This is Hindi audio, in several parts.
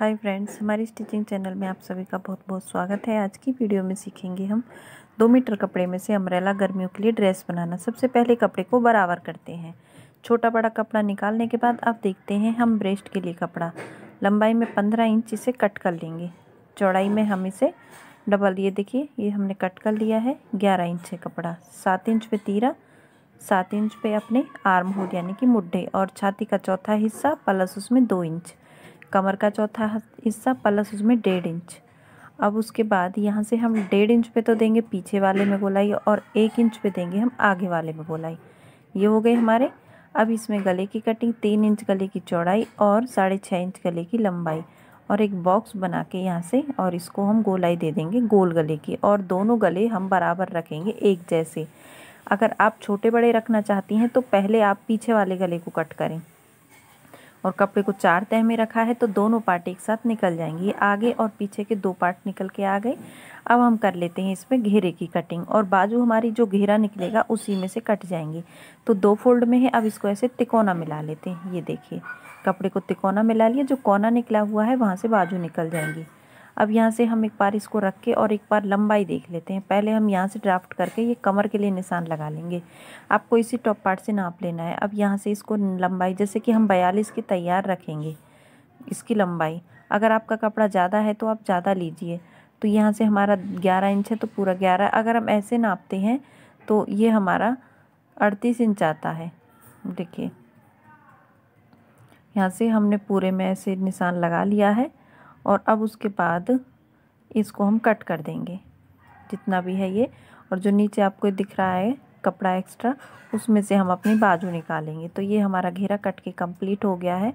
हाय फ्रेंड्स हमारे स्टिचिंग चैनल में आप सभी का बहुत बहुत स्वागत है आज की वीडियो में सीखेंगे हम दो मीटर कपड़े में से अम्ब्रेला गर्मियों के लिए ड्रेस बनाना सबसे पहले कपड़े को बराबर करते हैं छोटा बड़ा कपड़ा निकालने के बाद आप देखते हैं हम ब्रेस्ट के लिए कपड़ा लंबाई में पंद्रह इंच इसे कट कर लेंगे चौड़ाई में हम इसे डबल ये देखिए ये हमने कट कर लिया है ग्यारह इंच है कपड़ा सात इंच पे तीरा सात इंच पे अपने आर्म होल यानी कि मुड्ढे और छाती का चौथा हिस्सा प्लस उसमें दो इंच कमर का चौथा हिस्सा प्लस उसमें डेढ़ इंच अब उसके बाद यहाँ से हम डेढ़ इंच पे तो देंगे पीछे वाले में गोलाई और एक इंच पे देंगे हम आगे वाले में गोलाई ये हो गए हमारे अब इसमें गले की कटिंग तीन इंच गले की चौड़ाई और साढ़े छः इंच गले की लंबाई और एक बॉक्स बना के यहाँ से और इसको हम गोलाई दे देंगे गोल गले की और दोनों गले हम बराबर रखेंगे एक जैसे अगर आप छोटे बड़े रखना चाहती हैं तो पहले आप पीछे वाले गले को कट करें और कपड़े को चार तह में रखा है तो दोनों पार्ट एक साथ निकल जाएंगे ये आगे और पीछे के दो पार्ट निकल के आ गए अब हम कर लेते हैं इसमें घेरे की कटिंग और बाजू हमारी जो घेरा निकलेगा उसी में से कट जाएंगे तो दो फोल्ड में है अब इसको ऐसे तिकोना मिला लेते हैं ये देखिए कपड़े को तिकोना मिला लिए जो कोना निकला हुआ है वहाँ से बाजू निकल जाएंगी अब यहाँ से हम एक बार इसको रख के और एक बार लंबाई देख लेते हैं पहले हम यहाँ से ड्राफ्ट करके ये कमर के लिए निशान लगा लेंगे आपको इसी टॉप पार्ट से नाप लेना है अब यहाँ से इसको लंबाई जैसे कि हम बयालीस की तैयार रखेंगे इसकी लंबाई अगर आपका कपड़ा ज़्यादा है तो आप ज़्यादा लीजिए तो यहाँ से हमारा ग्यारह इंच है तो पूरा ग्यारह अगर हम ऐसे नापते हैं तो ये हमारा अड़तीस इंच आता है देखिए यहाँ से हमने पूरे में ऐसे निशान लगा लिया है और अब उसके बाद इसको हम कट कर देंगे जितना भी है ये और जो नीचे आपको दिख रहा है कपड़ा एक्स्ट्रा उसमें से हम अपनी बाजू निकालेंगे तो ये हमारा घेरा कट के कंप्लीट हो गया है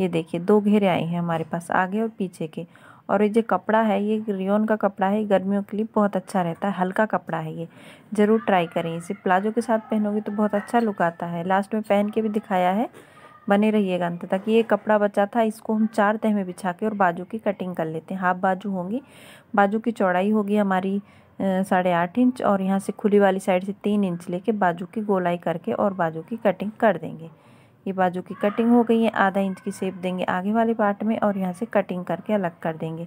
ये देखिए दो घेरे आए हैं हमारे पास आगे और पीछे के और ये जो कपड़ा है ये रियोन का कपड़ा है गर्मियों के लिए बहुत अच्छा रहता है हल्का कपड़ा है ये ज़रूर ट्राई करें इसे प्लाजो के साथ पहनोगे तो बहुत अच्छा लुक आता है लास्ट में पहन के भी दिखाया है बने रहिएगा अंत तक ये कपड़ा बचा था इसको हम चार तह में बिछा के और बाजू की कटिंग कर लेते हैं हाफ बाजू होंगी बाजू की चौड़ाई होगी हमारी साढ़े आठ इंच और यहाँ से खुली वाली साइड से तीन इंच लेके बाजू की गोलाई करके और बाजू की कटिंग कर देंगे ये बाजू की कटिंग हो गई है आधा इंच की सेप देंगे आगे वाले पार्ट में और यहाँ से कटिंग करके अलग कर देंगे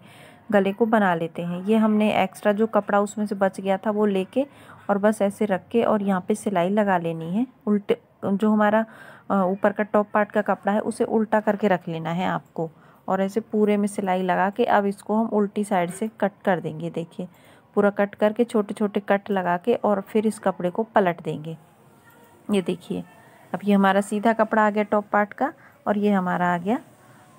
गले को बना लेते हैं ये हमने एक्स्ट्रा जो कपड़ा उसमें से बच गया था वो लेके और बस ऐसे रख के और यहाँ पे सिलाई लगा लेनी है उल्टे जो हमारा ऊपर का टॉप पार्ट का कपड़ा है उसे उल्टा करके रख लेना है आपको और ऐसे पूरे में सिलाई लगा के अब इसको हम उल्टी साइड से कट कर देंगे देखिए पूरा कट करके छोटे छोटे कट लगा के और फिर इस कपड़े को पलट देंगे ये देखिए अब ये हमारा सीधा कपड़ा आ गया टॉप पार्ट का और ये हमारा आ गया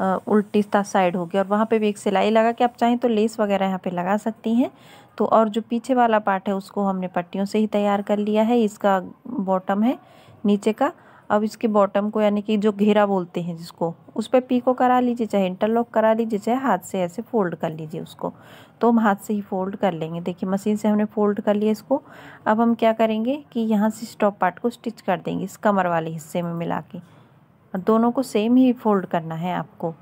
आ, उल्टी साइड हो गया और वहाँ पे भी एक सिलाई लगा के आप चाहें तो लेस वगैरह यहाँ पे लगा सकती हैं तो और जो पीछे वाला पार्ट है उसको हमने पट्टियों से ही तैयार कर लिया है इसका बॉटम है नीचे का अब इसके बॉटम को यानी कि जो घेरा बोलते हैं जिसको उस पर पीको करा लीजिए चाहे इंटरलॉक करा लीजिए चाहे हाथ से ऐसे फोल्ड कर लीजिए उसको तो हम हाथ से ही फोल्ड कर लेंगे देखिए मशीन से हमने फोल्ड कर लिया इसको अब हम क्या करेंगे कि यहाँ से स्टॉप पार्ट को स्टिच कर देंगे इस कमर वाले हिस्से में मिला के और दोनों को सेम ही फोल्ड करना है आपको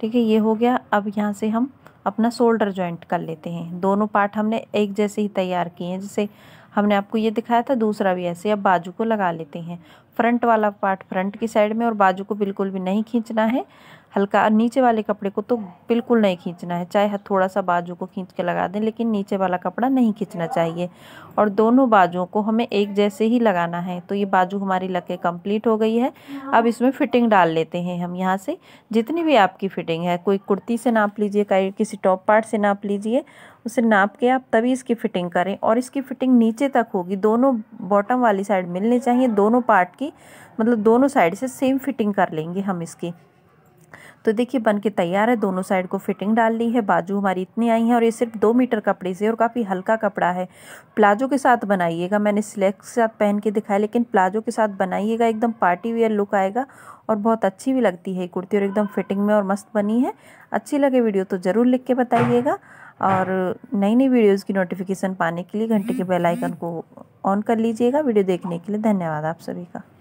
ठीक है ये हो गया अब यहाँ से हम अपना शोल्डर जॉइंट कर लेते हैं दोनों पार्ट हमने एक जैसे ही तैयार किए हैं जैसे हमने आपको ये दिखाया था दूसरा भी ऐसे अब बाजू को लगा लेते हैं फ्रंट वाला पार्ट फ्रंट की साइड में और बाजू को बिल्कुल भी नहीं खींचना है हल्का नीचे वाले कपड़े को तो बिल्कुल नहीं खींचना है चाहे थोड़ा सा बाजू को खींच के लगा दें लेकिन नीचे वाला कपड़ा नहीं खींचना चाहिए और दोनों बाजुओं को हमें एक जैसे ही लगाना है तो ये बाजू हमारी लग के कम्प्लीट हो गई है अब हाँ। इसमें फिटिंग डाल लेते हैं हम यहाँ से जितनी भी आपकी फिटिंग है कोई कुर्ती से नाप लीजिए किसी टॉप पार्ट से नाप लीजिए उसे नाप के आप तभी इसकी फिटिंग करें और इसकी फिटिंग नीचे तक होगी दोनों बॉटम वाली साइड मिलनी चाहिए दोनों पार्ट की मतलब दोनों साइड से सेम फिटिंग कर लेंगे हम इसकी तो देखिए बन के तैयार है दोनों साइड को फिटिंग डाल ली है बाजू हमारी इतनी आई है और ये सिर्फ दो मीटर कपड़े से और काफ़ी हल्का कपड़ा है प्लाजो के साथ बनाइएगा मैंने स्लेक्स के साथ पहन के दिखाया लेकिन प्लाजो के साथ बनाइएगा एकदम पार्टी वेयर लुक आएगा और बहुत अच्छी भी लगती है कुर्ती और एकदम फिटिंग में और मस्त बनी है अच्छी लगे वीडियो तो ज़रूर लिख के बताइएगा और नई नई वीडियोज़ की नोटिफिकेशन पाने के लिए घंटे के बेलाइकन को ऑन कर लीजिएगा वीडियो देखने के लिए धन्यवाद आप सभी का